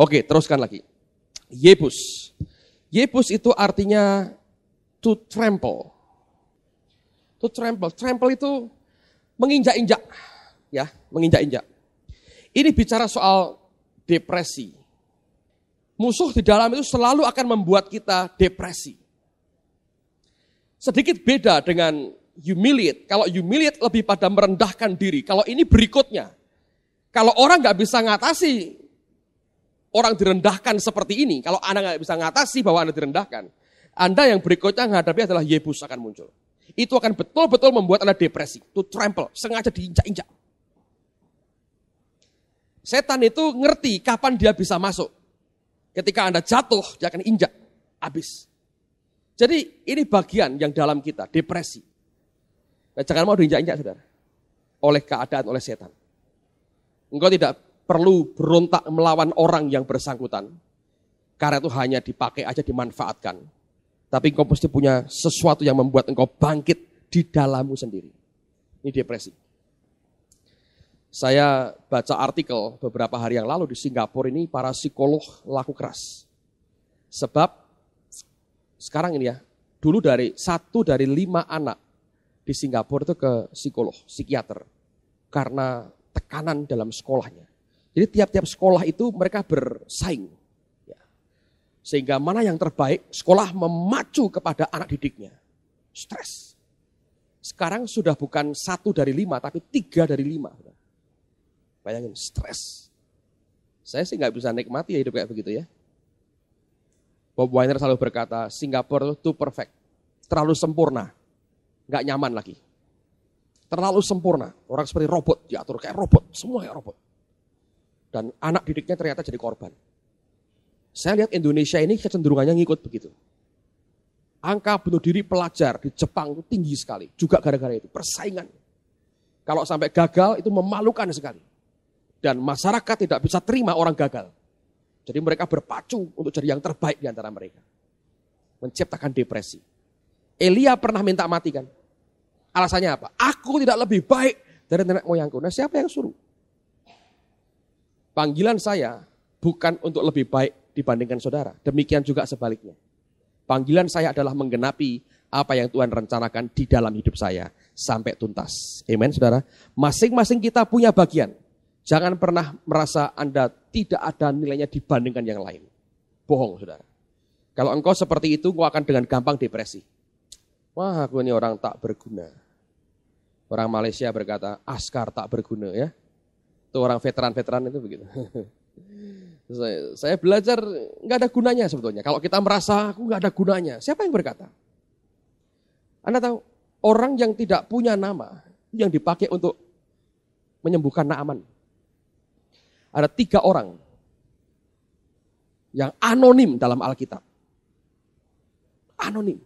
Oke, teruskan lagi. Yebus. Yebus itu artinya to trample. To trample. Trample itu menginjak-injak. Ya, menginjak-injak. Ini bicara soal depresi. Musuh di dalam itu selalu akan membuat kita depresi. Sedikit beda dengan humiliate. Kalau humiliate lebih pada merendahkan diri. Kalau ini berikutnya. Kalau orang nggak bisa ngatasi orang direndahkan seperti ini, kalau Anda nggak bisa ngatasi bahwa Anda direndahkan, Anda yang berikutnya menghadapi adalah Yebus akan muncul. Itu akan betul-betul membuat Anda depresi. To trample, sengaja diinjak-injak. Setan itu ngerti kapan dia bisa masuk. Ketika Anda jatuh, dia akan injak. Habis. Jadi ini bagian yang dalam kita, depresi. Nah, jangan mau diinjak-injak, saudara. Oleh keadaan, oleh setan. Engkau tidak perlu berontak melawan orang yang bersangkutan. Karena itu hanya dipakai aja dimanfaatkan. Tapi engkau pasti punya sesuatu yang membuat engkau bangkit di dalammu sendiri. Ini depresi. Saya baca artikel beberapa hari yang lalu di Singapura ini para psikolog laku keras. Sebab sekarang ini ya, dulu dari satu dari lima anak di Singapura itu ke psikolog, psikiater. Karena tekanan dalam sekolahnya. Jadi tiap-tiap sekolah itu mereka bersaing. Ya. Sehingga mana yang terbaik, sekolah memacu kepada anak didiknya. Stres. Sekarang sudah bukan satu dari lima, tapi tiga dari lima. Bayangin, stres. Saya sih nggak bisa nikmati hidup kayak begitu ya. Bob Weiner selalu berkata, Singapura itu perfect. Terlalu sempurna. Nggak nyaman lagi. Terlalu sempurna. Orang seperti robot, diatur kayak robot. Semua kayak robot dan anak didiknya ternyata jadi korban. Saya lihat Indonesia ini kecenderungannya ngikut begitu. Angka bunuh diri pelajar di Jepang itu tinggi sekali. Juga gara-gara itu, persaingan. Kalau sampai gagal itu memalukan sekali. Dan masyarakat tidak bisa terima orang gagal. Jadi mereka berpacu untuk jadi yang terbaik di antara mereka. Menciptakan depresi. Elia pernah minta mati kan? Alasannya apa? Aku tidak lebih baik dari nenek moyangku. Nah siapa yang suruh? Panggilan saya bukan untuk lebih baik dibandingkan saudara. Demikian juga sebaliknya. Panggilan saya adalah menggenapi apa yang Tuhan rencanakan di dalam hidup saya sampai tuntas. Amin, saudara. Masing-masing kita punya bagian. Jangan pernah merasa Anda tidak ada nilainya dibandingkan yang lain. Bohong, saudara. Kalau engkau seperti itu, engkau akan dengan gampang depresi. Wah, aku ini orang tak berguna. Orang Malaysia berkata, askar tak berguna ya. Itu orang veteran-veteran itu begitu. saya, saya belajar nggak ada gunanya sebetulnya. Kalau kita merasa aku nggak ada gunanya, siapa yang berkata? Anda tahu orang yang tidak punya nama yang dipakai untuk menyembuhkan Naaman. Ada tiga orang yang anonim dalam Alkitab. Anonim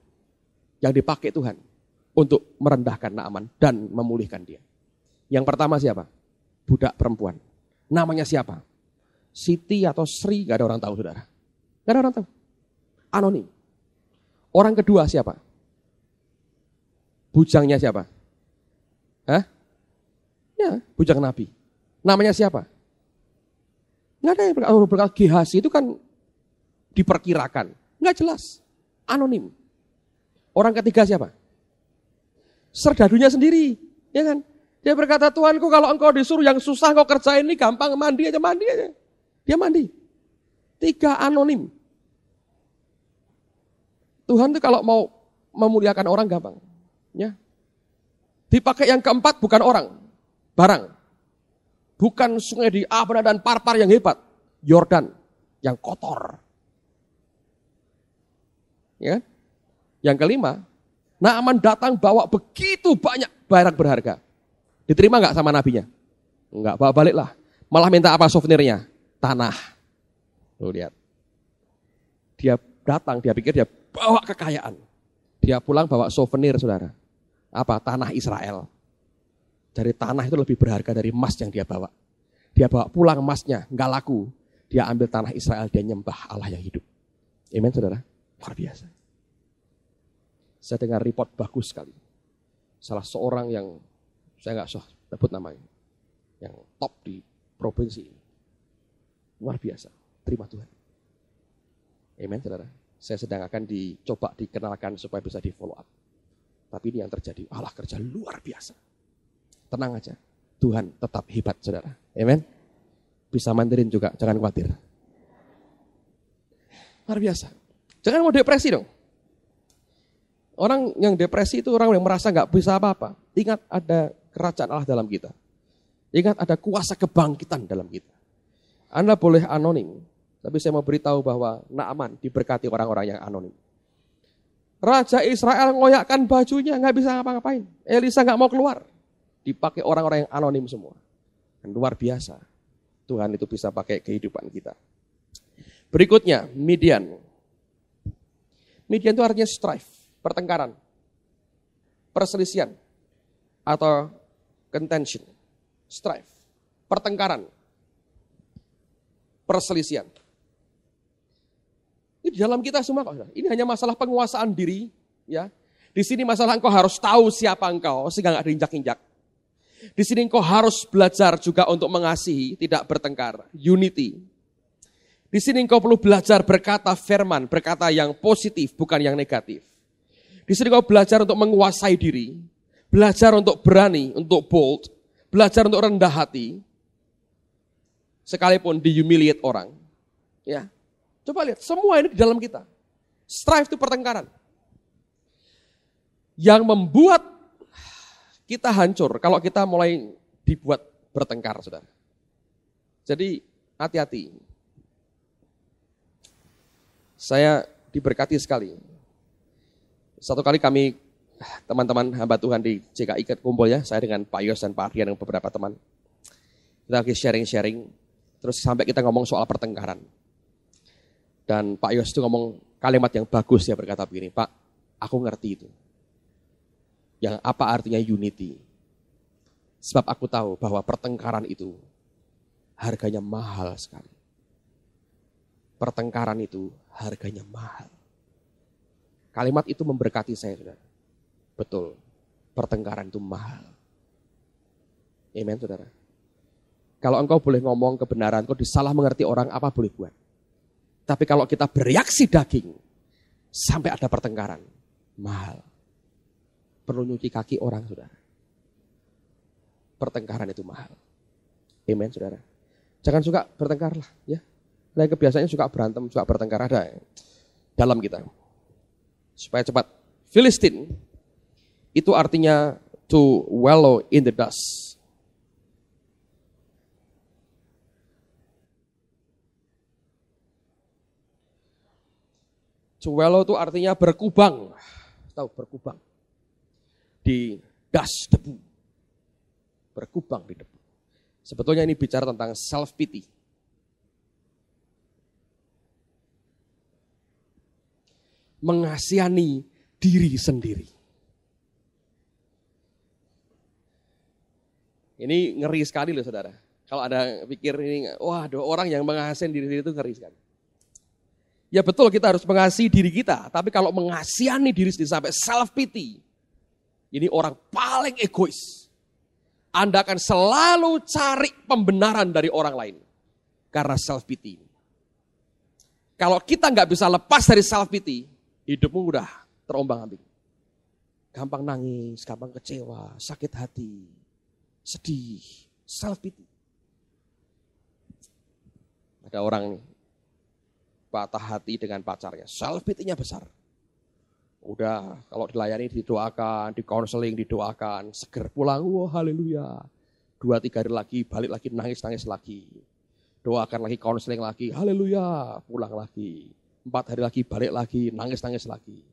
yang dipakai Tuhan untuk merendahkan Naaman dan memulihkan dia. Yang pertama siapa? budak perempuan. Namanya siapa? Siti atau Sri, gak ada orang tahu saudara. Gak ada orang tahu. Anonim. Orang kedua siapa? Bujangnya siapa? Hah? Ya, bujang Nabi. Namanya siapa? gak ada yang berkata, oh, berkata GHC itu kan diperkirakan. Nggak jelas. Anonim. Orang ketiga siapa? Serdadunya sendiri. Ya kan? Dia berkata, Tuanku kalau engkau disuruh yang susah engkau kerjain ini gampang, mandi aja, mandi aja. Dia mandi. Tiga anonim. Tuhan itu kalau mau memuliakan orang gampang. Ya. Dipakai yang keempat bukan orang, barang. Bukan sungai di Abra dan Parpar yang hebat. Yordan yang kotor. Ya. Kan? Yang kelima, Naaman datang bawa begitu banyak barang berharga. Diterima nggak sama nabinya? Enggak, bawa baliklah. Malah minta apa souvenirnya? Tanah. Lu lihat. Dia datang, dia pikir dia bawa kekayaan. Dia pulang bawa souvenir, saudara. Apa? Tanah Israel. Dari tanah itu lebih berharga dari emas yang dia bawa. Dia bawa pulang emasnya, nggak laku. Dia ambil tanah Israel, dia nyembah Allah yang hidup. Amen, saudara. Luar biasa. Saya dengar report bagus sekali. Salah seorang yang saya nggak usah sebut namanya. Yang top di provinsi ini. Luar biasa. Terima Tuhan. Amen, saudara. Saya sedang akan dicoba dikenalkan supaya bisa di follow up. Tapi ini yang terjadi. Allah kerja luar biasa. Tenang aja. Tuhan tetap hebat, saudara. Amen. Bisa mandirin juga, jangan khawatir. Luar biasa. Jangan mau depresi dong. Orang yang depresi itu orang yang merasa nggak bisa apa-apa. Ingat ada kerajaan Allah dalam kita. Ingat ada kuasa kebangkitan dalam kita. Anda boleh anonim, tapi saya mau beritahu bahwa Naaman diberkati orang-orang yang anonim. Raja Israel ngoyakkan bajunya, nggak bisa ngapa-ngapain. Elisa nggak mau keluar. Dipakai orang-orang yang anonim semua. Dan luar biasa. Tuhan itu bisa pakai kehidupan kita. Berikutnya, Midian. Midian itu artinya strife, pertengkaran, perselisian atau Contention, strife, pertengkaran, perselisihan. Ini di dalam kita semua kok. Ya. Ini hanya masalah penguasaan diri, ya. Di sini masalah engkau harus tahu siapa engkau sehingga nggak diinjak-injak. Di sini engkau harus belajar juga untuk mengasihi, tidak bertengkar, unity. Di sini engkau perlu belajar berkata firman, berkata yang positif bukan yang negatif. Di sini engkau belajar untuk menguasai diri, Belajar untuk berani, untuk bold, belajar untuk rendah hati, sekalipun dihumiliate orang. Ya, Coba lihat, semua ini di dalam kita. Strife itu pertengkaran. Yang membuat kita hancur kalau kita mulai dibuat bertengkar, saudara. Jadi hati-hati. Saya diberkati sekali. Satu kali kami teman-teman hamba Tuhan di Ikat kumpul ya, saya dengan Pak Yos dan Pak Ardian dan beberapa teman. Kita lagi sharing-sharing, terus sampai kita ngomong soal pertengkaran. Dan Pak Yos itu ngomong kalimat yang bagus, ya berkata begini, Pak, aku ngerti itu. Yang apa artinya unity. Sebab aku tahu bahwa pertengkaran itu harganya mahal sekali. Pertengkaran itu harganya mahal. Kalimat itu memberkati saya, saudara Betul. Pertengkaran itu mahal. Amen, saudara. Kalau engkau boleh ngomong kebenaran, kau disalah mengerti orang apa boleh buat. Tapi kalau kita bereaksi daging, sampai ada pertengkaran, mahal. Perlu nyuci kaki orang, saudara. Pertengkaran itu mahal. Amen, saudara. Jangan suka bertengkar ya. lah, ya. Lain kebiasaannya suka berantem, suka bertengkar ada dalam kita. Supaya cepat. Filistin itu artinya to wallow in the dust. To wallow itu artinya berkubang. Tahu berkubang. Di dust debu. Berkubang di debu. Sebetulnya ini bicara tentang self pity. Mengasihani diri sendiri. Ini ngeri sekali loh saudara. Kalau ada pikir ini, wah ada orang yang mengasihi diri sendiri itu ngeri sekali. Ya betul kita harus mengasihi diri kita, tapi kalau mengasihani diri sendiri sampai self pity, ini orang paling egois. Anda akan selalu cari pembenaran dari orang lain karena self pity Kalau kita nggak bisa lepas dari self pity, hidupmu udah terombang ambing. Gampang nangis, gampang kecewa, sakit hati, sedih, self pity. Ada orang nih, patah hati dengan pacarnya, self pity besar. Udah, kalau dilayani didoakan, di counseling didoakan, seger pulang, wah oh, haleluya. Dua tiga hari lagi, balik lagi, nangis-nangis lagi. Doakan lagi, konseling lagi, haleluya, pulang lagi. Empat hari lagi, balik lagi, nangis-nangis lagi.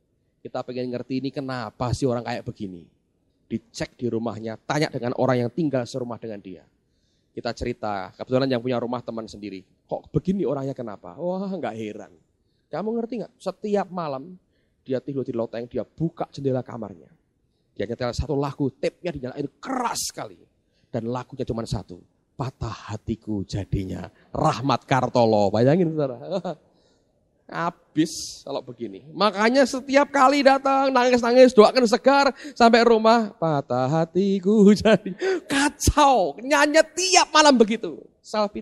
Kita pengen ngerti ini kenapa sih orang kayak begini dicek di rumahnya, tanya dengan orang yang tinggal serumah dengan dia. Kita cerita, kebetulan yang punya rumah teman sendiri, kok begini orangnya kenapa? Wah enggak heran. Kamu ngerti enggak? Setiap malam dia tidur di loteng, dia buka jendela kamarnya. Dia nyetel satu lagu, tape-nya dinyalain keras sekali. Dan lagunya cuma satu, patah hatiku jadinya. Rahmat Kartolo, bayangin saudara. Habis kalau begini. Makanya setiap kali datang nangis-nangis doakan segar sampai rumah patah hatiku jadi kacau. Nyanyi tiap malam begitu. Self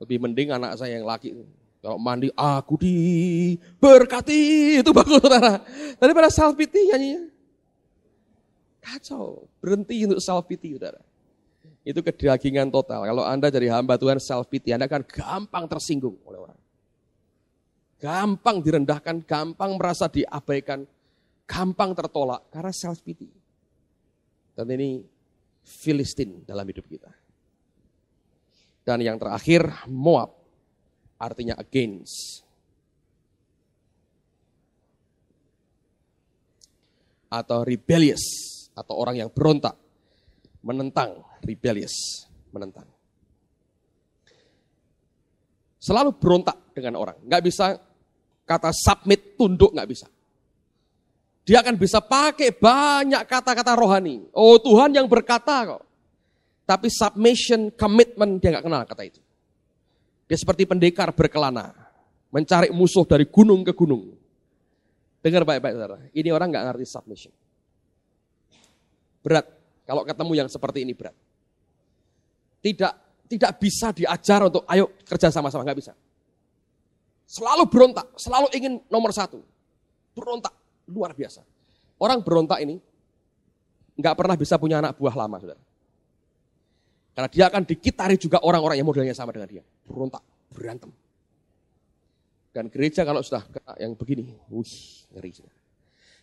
Lebih mending anak saya yang laki. Kalau mandi aku diberkati itu bagus saudara. Daripada self pity nyanyinya. Kacau. Berhenti untuk self pity saudara itu kedagingan total. Kalau Anda jadi hamba Tuhan self pity, Anda akan gampang tersinggung oleh orang. Gampang direndahkan, gampang merasa diabaikan, gampang tertolak karena self pity. Dan ini Filistin dalam hidup kita. Dan yang terakhir Moab artinya against. Atau rebellious atau orang yang berontak menentang, rebellious, menentang. Selalu berontak dengan orang, nggak bisa kata submit, tunduk nggak bisa. Dia akan bisa pakai banyak kata-kata rohani. Oh Tuhan yang berkata kok. Tapi submission, commitment dia nggak kenal kata itu. Dia seperti pendekar berkelana, mencari musuh dari gunung ke gunung. Dengar baik-baik saudara, ini orang nggak ngerti submission. Berat kalau ketemu yang seperti ini berat. Tidak tidak bisa diajar untuk ayo kerja sama-sama nggak bisa. Selalu berontak, selalu ingin nomor satu. Berontak luar biasa. Orang berontak ini nggak pernah bisa punya anak buah lama, saudara. Karena dia akan dikitari juga orang-orang yang modelnya sama dengan dia. Berontak, berantem. Dan gereja kalau sudah yang begini, wih, ngeri.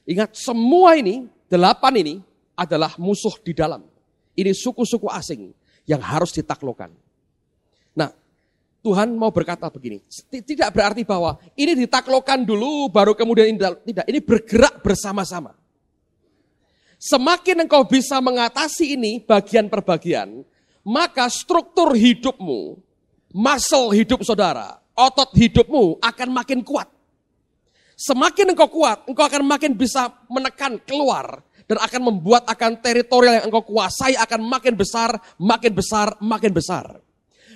Ingat semua ini, delapan ini, adalah musuh di dalam. Ini suku-suku asing yang harus ditaklukkan. Nah, Tuhan mau berkata begini, tidak berarti bahwa ini ditaklukkan dulu baru kemudian ini tidak, ini bergerak bersama-sama. Semakin engkau bisa mengatasi ini bagian per bagian, maka struktur hidupmu, muscle hidup saudara, otot hidupmu akan makin kuat. Semakin engkau kuat, engkau akan makin bisa menekan keluar dan akan membuat akan teritorial yang engkau kuasai akan makin besar, makin besar, makin besar.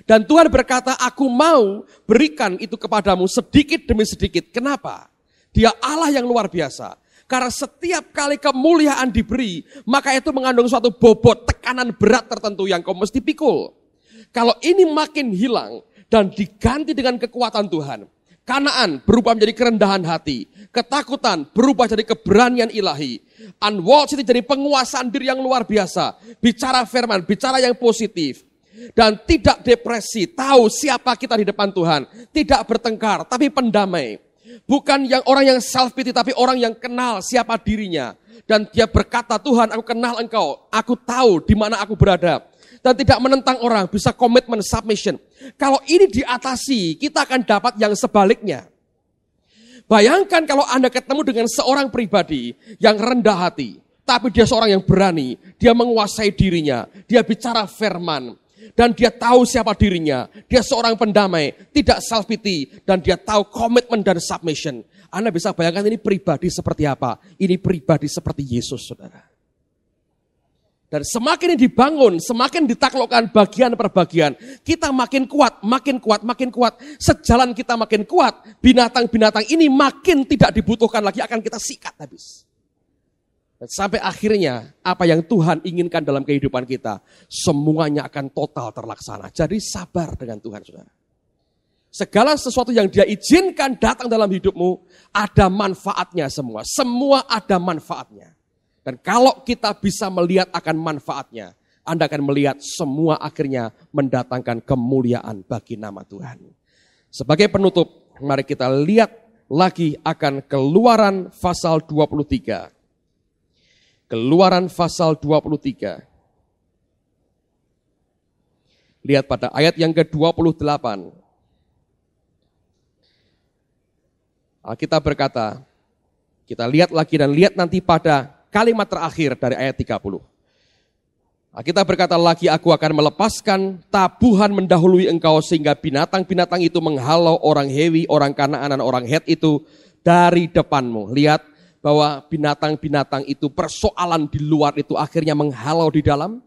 Dan Tuhan berkata, aku mau berikan itu kepadamu sedikit demi sedikit. Kenapa? Dia Allah yang luar biasa. Karena setiap kali kemuliaan diberi, maka itu mengandung suatu bobot, tekanan berat tertentu yang kau mesti pikul. Kalau ini makin hilang dan diganti dengan kekuatan Tuhan, kanaan berubah menjadi kerendahan hati, ketakutan berubah jadi keberanian ilahi, Unwatch itu jadi penguasaan diri yang luar biasa. Bicara firman, bicara yang positif. Dan tidak depresi, tahu siapa kita di depan Tuhan. Tidak bertengkar, tapi pendamai. Bukan yang orang yang self pity, tapi orang yang kenal siapa dirinya. Dan dia berkata, Tuhan aku kenal engkau, aku tahu di mana aku berada. Dan tidak menentang orang, bisa komitmen, submission. Kalau ini diatasi, kita akan dapat yang sebaliknya. Bayangkan kalau Anda ketemu dengan seorang pribadi yang rendah hati, tapi dia seorang yang berani, dia menguasai dirinya, dia bicara firman, dan dia tahu siapa dirinya. Dia seorang pendamai, tidak self pity, dan dia tahu komitmen dan submission. Anda bisa bayangkan ini pribadi seperti apa? Ini pribadi seperti Yesus, saudara. Dan semakin ini dibangun, semakin ditaklukkan bagian per bagian, kita makin kuat, makin kuat, makin kuat. Sejalan kita makin kuat, binatang-binatang ini makin tidak dibutuhkan lagi, akan kita sikat habis. Dan sampai akhirnya apa yang Tuhan inginkan dalam kehidupan kita, semuanya akan total terlaksana. Jadi sabar dengan Tuhan, saudara. Segala sesuatu yang dia izinkan datang dalam hidupmu, ada manfaatnya semua. Semua ada manfaatnya. Dan kalau kita bisa melihat akan manfaatnya, Anda akan melihat semua akhirnya mendatangkan kemuliaan bagi nama Tuhan. Sebagai penutup, mari kita lihat lagi akan keluaran pasal 23. Keluaran pasal 23. Lihat pada ayat yang ke-28. Alkitab berkata, kita lihat lagi dan lihat nanti pada kalimat terakhir dari ayat 30. Nah, kita berkata lagi aku akan melepaskan tabuhan mendahului engkau sehingga binatang-binatang itu menghalau orang Hewi, orang Kanaan, dan orang Het itu dari depanmu. Lihat bahwa binatang-binatang itu persoalan di luar itu akhirnya menghalau di dalam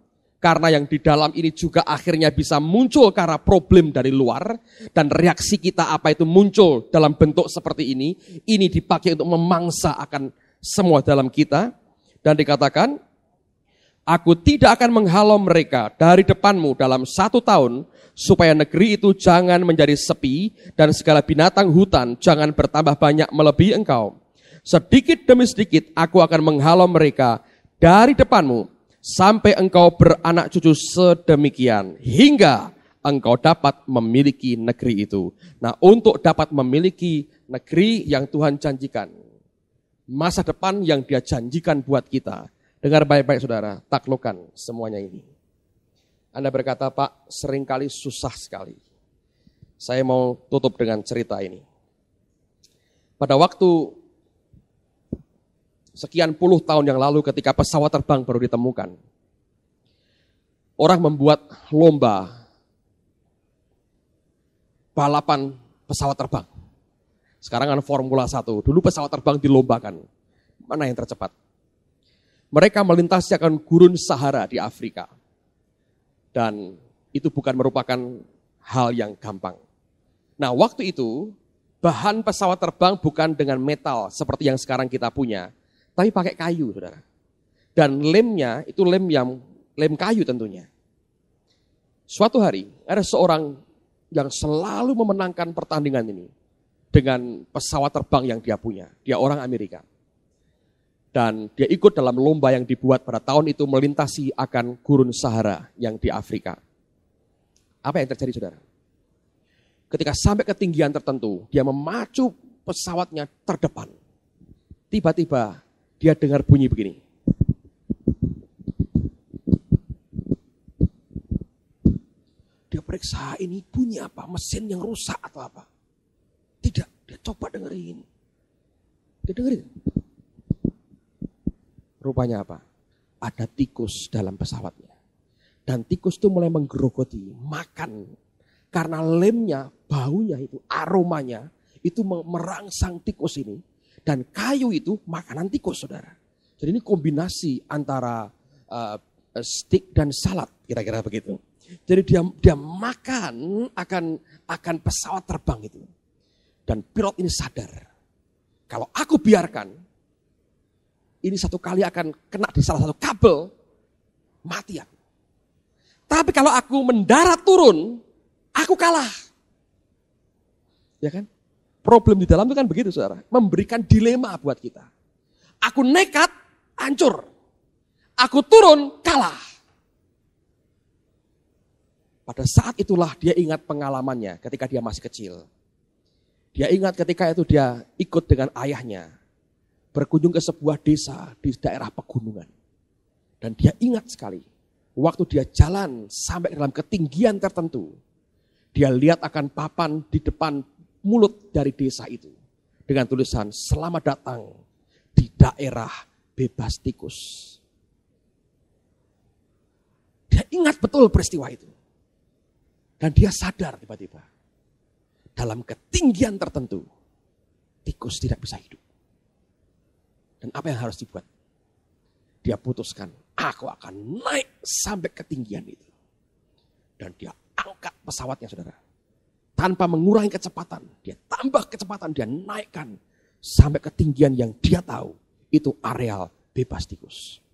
karena yang di dalam ini juga akhirnya bisa muncul karena problem dari luar dan reaksi kita apa itu muncul dalam bentuk seperti ini ini dipakai untuk memangsa akan semua dalam kita dan dikatakan, Aku tidak akan menghalau mereka dari depanmu dalam satu tahun, supaya negeri itu jangan menjadi sepi, dan segala binatang hutan jangan bertambah banyak melebihi engkau. Sedikit demi sedikit aku akan menghalau mereka dari depanmu, sampai engkau beranak cucu sedemikian, hingga engkau dapat memiliki negeri itu. Nah, untuk dapat memiliki negeri yang Tuhan janjikan, masa depan yang dia janjikan buat kita. Dengar baik-baik saudara, taklukan semuanya ini. Anda berkata, Pak, seringkali susah sekali. Saya mau tutup dengan cerita ini. Pada waktu sekian puluh tahun yang lalu ketika pesawat terbang baru ditemukan, orang membuat lomba balapan pesawat terbang. Sekarang kan Formula 1. Dulu pesawat terbang dilombakan. Mana yang tercepat? Mereka melintasi akan gurun Sahara di Afrika. Dan itu bukan merupakan hal yang gampang. Nah, waktu itu bahan pesawat terbang bukan dengan metal seperti yang sekarang kita punya, tapi pakai kayu, Saudara. Dan lemnya itu lem yang lem kayu tentunya. Suatu hari ada seorang yang selalu memenangkan pertandingan ini dengan pesawat terbang yang dia punya. Dia orang Amerika. Dan dia ikut dalam lomba yang dibuat pada tahun itu melintasi akan gurun Sahara yang di Afrika. Apa yang terjadi saudara? Ketika sampai ketinggian tertentu, dia memacu pesawatnya terdepan. Tiba-tiba dia dengar bunyi begini. Dia periksa ini bunyi apa, mesin yang rusak atau apa. Coba dengerin. Dengerin. Rupanya apa? Ada tikus dalam pesawatnya. Dan tikus itu mulai menggerogoti, makan. Karena lemnya, baunya itu, aromanya, itu merangsang tikus ini. Dan kayu itu makanan tikus, saudara. Jadi ini kombinasi antara uh, eh, stick dan salad, kira-kira begitu. Jadi dia dia makan akan akan pesawat terbang itu. Dan pilot ini sadar, kalau aku biarkan, ini satu kali akan kena di salah satu kabel, mati aku. Tapi kalau aku mendarat turun, aku kalah. Ya kan? Problem di dalam itu kan begitu saudara. Memberikan dilema buat kita. Aku nekat, hancur. Aku turun, kalah. Pada saat itulah dia ingat pengalamannya ketika dia masih kecil. Dia ingat ketika itu dia ikut dengan ayahnya berkunjung ke sebuah desa di daerah pegunungan. Dan dia ingat sekali waktu dia jalan sampai dalam ketinggian tertentu, dia lihat akan papan di depan mulut dari desa itu dengan tulisan selamat datang di daerah bebas tikus. Dia ingat betul peristiwa itu. Dan dia sadar tiba-tiba dalam ketinggian tertentu, tikus tidak bisa hidup. Dan apa yang harus dibuat? Dia putuskan, aku akan naik sampai ketinggian itu. Dan dia angkat pesawatnya saudara. Tanpa mengurangi kecepatan, dia tambah kecepatan, dia naikkan sampai ketinggian yang dia tahu. Itu areal bebas tikus.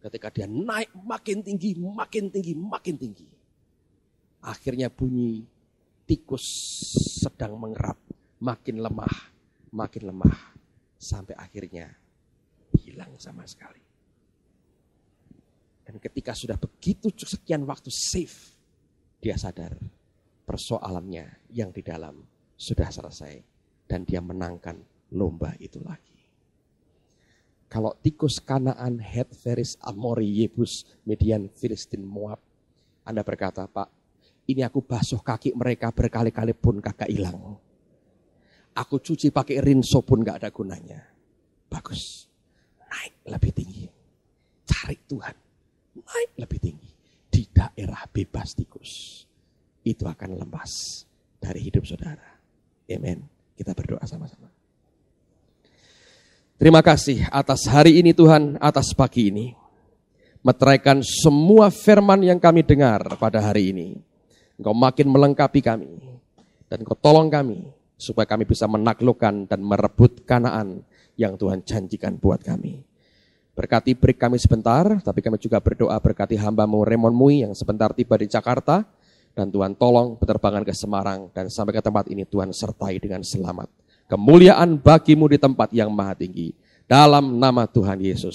Ketika dia naik makin tinggi, makin tinggi, makin tinggi. Akhirnya bunyi tikus sedang mengerap, makin lemah, makin lemah, sampai akhirnya hilang sama sekali. Dan ketika sudah begitu sekian waktu safe, dia sadar persoalannya yang di dalam sudah selesai dan dia menangkan lomba itu lagi. Kalau tikus Kanaan, Het, Feris, Amori, Yebus, Median, Filistin, Moab, Anda berkata, Pak, ini aku basuh kaki mereka berkali-kali pun kakak hilang. Aku cuci pakai rinso pun gak ada gunanya. Bagus. Naik lebih tinggi. Cari Tuhan. Naik lebih tinggi. Di daerah bebas tikus. Itu akan lemas dari hidup saudara. Amen. Kita berdoa sama-sama. Terima kasih atas hari ini Tuhan, atas pagi ini. Meteraikan semua firman yang kami dengar pada hari ini. Engkau makin melengkapi kami. Dan Engkau tolong kami supaya kami bisa menaklukkan dan merebut kanaan yang Tuhan janjikan buat kami. Berkati break kami sebentar, tapi kami juga berdoa berkati hambamu Remon Mui yang sebentar tiba di Jakarta. Dan Tuhan tolong penerbangan ke Semarang dan sampai ke tempat ini Tuhan sertai dengan selamat. Kemuliaan bagimu di tempat yang maha tinggi. Dalam nama Tuhan Yesus.